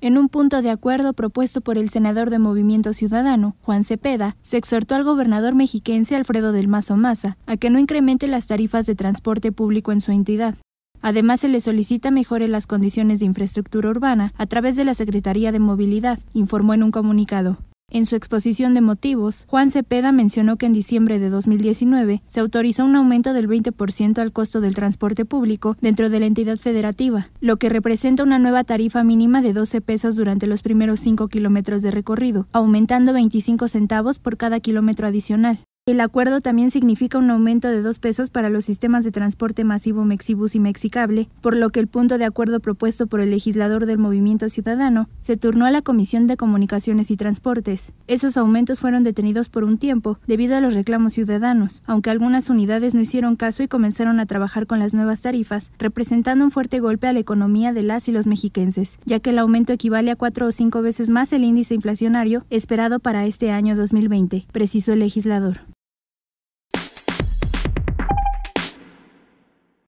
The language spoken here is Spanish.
En un punto de acuerdo propuesto por el senador de Movimiento Ciudadano, Juan Cepeda, se exhortó al gobernador mexiquense Alfredo del Mazo Maza a que no incremente las tarifas de transporte público en su entidad. Además, se le solicita mejore las condiciones de infraestructura urbana a través de la Secretaría de Movilidad, informó en un comunicado. En su exposición de motivos, Juan Cepeda mencionó que en diciembre de 2019 se autorizó un aumento del 20% al costo del transporte público dentro de la entidad federativa, lo que representa una nueva tarifa mínima de 12 pesos durante los primeros 5 kilómetros de recorrido, aumentando 25 centavos por cada kilómetro adicional. El acuerdo también significa un aumento de dos pesos para los sistemas de transporte masivo Mexibus y Mexicable, por lo que el punto de acuerdo propuesto por el legislador del Movimiento Ciudadano se turnó a la Comisión de Comunicaciones y Transportes. Esos aumentos fueron detenidos por un tiempo debido a los reclamos ciudadanos, aunque algunas unidades no hicieron caso y comenzaron a trabajar con las nuevas tarifas, representando un fuerte golpe a la economía de las y los mexiquenses, ya que el aumento equivale a cuatro o cinco veces más el índice inflacionario esperado para este año 2020, precisó el legislador.